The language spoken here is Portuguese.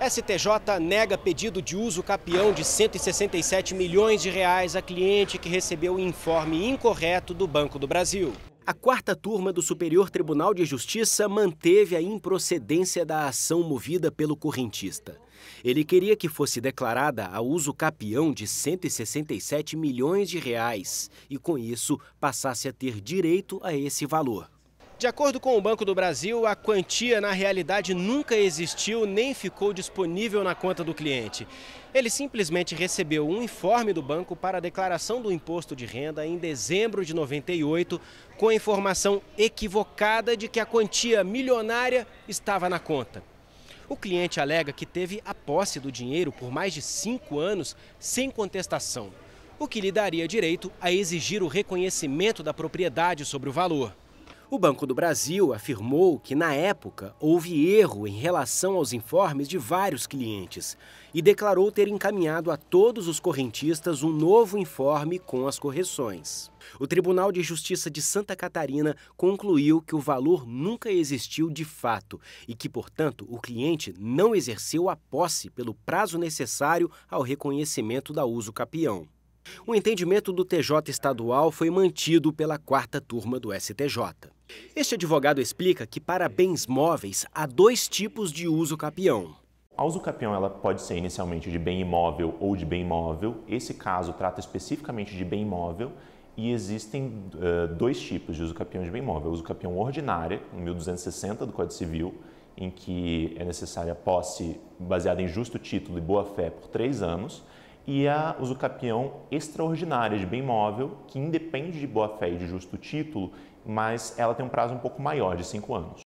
STJ nega pedido de uso capião de 167 milhões de reais a cliente que recebeu informe incorreto do Banco do Brasil. A quarta turma do Superior Tribunal de Justiça manteve a improcedência da ação movida pelo correntista. Ele queria que fosse declarada a uso capião de 167 milhões de reais e, com isso, passasse a ter direito a esse valor. De acordo com o Banco do Brasil, a quantia na realidade nunca existiu nem ficou disponível na conta do cliente. Ele simplesmente recebeu um informe do banco para a declaração do imposto de renda em dezembro de 98, com a informação equivocada de que a quantia milionária estava na conta. O cliente alega que teve a posse do dinheiro por mais de cinco anos sem contestação, o que lhe daria direito a exigir o reconhecimento da propriedade sobre o valor. O Banco do Brasil afirmou que, na época, houve erro em relação aos informes de vários clientes e declarou ter encaminhado a todos os correntistas um novo informe com as correções. O Tribunal de Justiça de Santa Catarina concluiu que o valor nunca existiu de fato e que, portanto, o cliente não exerceu a posse pelo prazo necessário ao reconhecimento da uso capião. O entendimento do TJ estadual foi mantido pela quarta turma do STJ. Este advogado explica que para bens móveis há dois tipos de uso capião. A uso ela pode ser inicialmente de bem imóvel ou de bem móvel. Esse caso trata especificamente de bem imóvel e existem uh, dois tipos de uso capião de bem o uso capião ordinária, 1260 do Código Civil, em que é necessária posse baseada em justo título e boa-fé por três anos, e a usucapião extraordinária de bem móvel, que independe de boa-fé e de justo título, mas ela tem um prazo um pouco maior, de cinco anos.